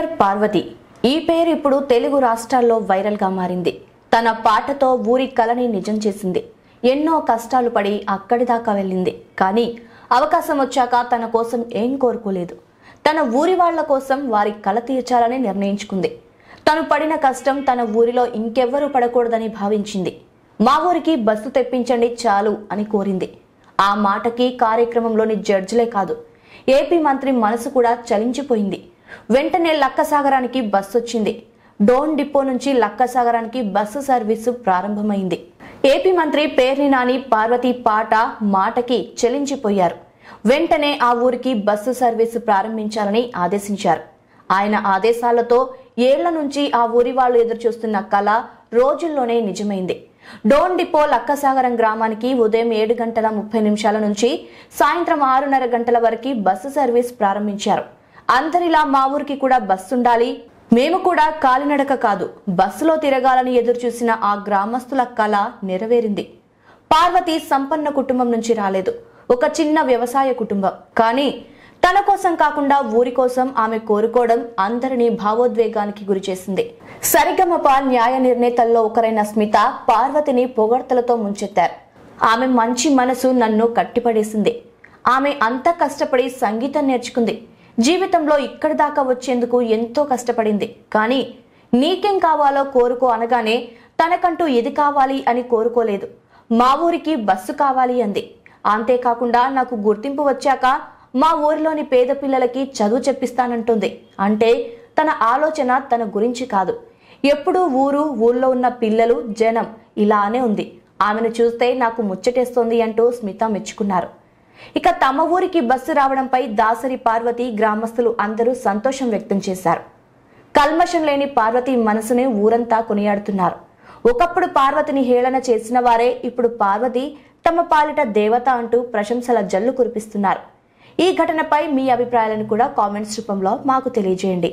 singer Parvati ఈ పేరు ఇప్పుడు తెలుగు రాష్ట్రాల్లో వైరల్గా మారింది తన పాటతో ఊరి కలని నిజం చేసింది ఎన్నో కష్టాలు పడి అక్కడి దాకా వెళ్ళింది కానీ అవకాశం వచ్చాక తన కోసం ఏం కోరుకోలేదు తన ఊరి వాళ్ల కోసం వారి కల తీర్చాలని నిర్ణయించుకుంది తను పడిన కష్టం తన ఊరిలో ఇంకెవ్వరూ పడకూడదని భావించింది మా ఊరికి బస్సు తెప్పించండి చాలు అని కోరింది ఆ మాటకి కార్యక్రమంలోని జడ్జిలే కాదు ఏపీ మంత్రి మనసు కూడా చలించిపోయింది వెంటనే లక్కసాగరానికి బస్సు వచ్చింది డోన్ డిపో నుంచి లక్కసాగరానికి బస్సు సర్వీసు ప్రారంభమైంది ఏపీ మంత్రి పేర్ని నాని పార్వతి పాట మాటకి చెలించిపోయారు వెంటనే ఆ ఊరికి బస్సు సర్వీసు ప్రారంభించాలని ఆదేశించారు ఆయన ఆదేశాలతో ఏళ్ల నుంచి ఆ ఊరి వాళ్ళు ఎదురుచూస్తున్న కళ రోజుల్లోనే నిజమైంది డోన్ డిపో లక్కసాగరం గ్రామానికి ఉదయం ఏడు గంటల ముప్పై నిమిషాల నుంచి సాయంత్రం ఆరున్నర గంటల వరకు బస్సు సర్వీస్ ప్రారంభించారు అందరిలా మా ఊరికి కూడా బస్సు ఉండాలి మేము కూడా కాలినడక కాదు బస్సులో తిరగాలని ఎదురుచూసిన ఆ గ్రామస్తుల కళ నెరవేరింది పార్వతి సంపన్న కుటుంబం నుంచి రాలేదు ఒక చిన్న వ్యవసాయ కుటుంబం కానీ తన కోసం కాకుండా ఊరి కోసం ఆమె కోరుకోవడం అందరినీ భావోద్వేగానికి గురిచేసింది సరిగమప న్యాయ నిర్ణేతల్లో ఒకరైన స్మిత పార్వతిని పొగడ్తలతో ముంచెత్తారు ఆమె మంచి మనసు నన్ను కట్టిపడేసింది ఆమె అంత కష్టపడి సంగీతం నేర్చుకుంది జీవితంలో ఇక్కడి దాకా వచ్చేందుకు ఎంతో కష్టపడింది కానీ నీకేం కావాలో కోరుకో అనగానే తనకంటూ ఎది కావాలి అని కోరుకోలేదు మా ఊరికి బస్సు కావాలి అంది అంతేకాకుండా నాకు గుర్తింపు వచ్చాక మా ఊరిలోని పేద పిల్లలకి చదువు చెప్పిస్తానంటుంది అంటే తన ఆలోచన తన గురించి కాదు ఎప్పుడూ ఊరు ఊళ్ళో ఉన్న పిల్లలు జనం ఇలానే ఉంది ఆమెను చూస్తే నాకు ముచ్చటేస్తోంది అంటూ స్మిత మెచ్చుకున్నారు ఇక తమ ఊరికి బస్సు రావడంపై దాసరి పార్వతి గ్రామస్తులు అందరూ సంతోషం వ్యక్తం చేశారు కల్మషం లేని పార్వతి మనసుని ఊరంతా కొనియాడుతున్నారు ఒకప్పుడు పార్వతిని హేళన చేసిన వారే ఇప్పుడు పార్వతి తమ పాలిట దేవత అంటూ ప్రశంసల జల్లు కురిపిస్తున్నారు ఈ ఘటనపై మీ అభిప్రాయాలను కూడా కామెంట్స్ రూపంలో మాకు తెలియజేయండి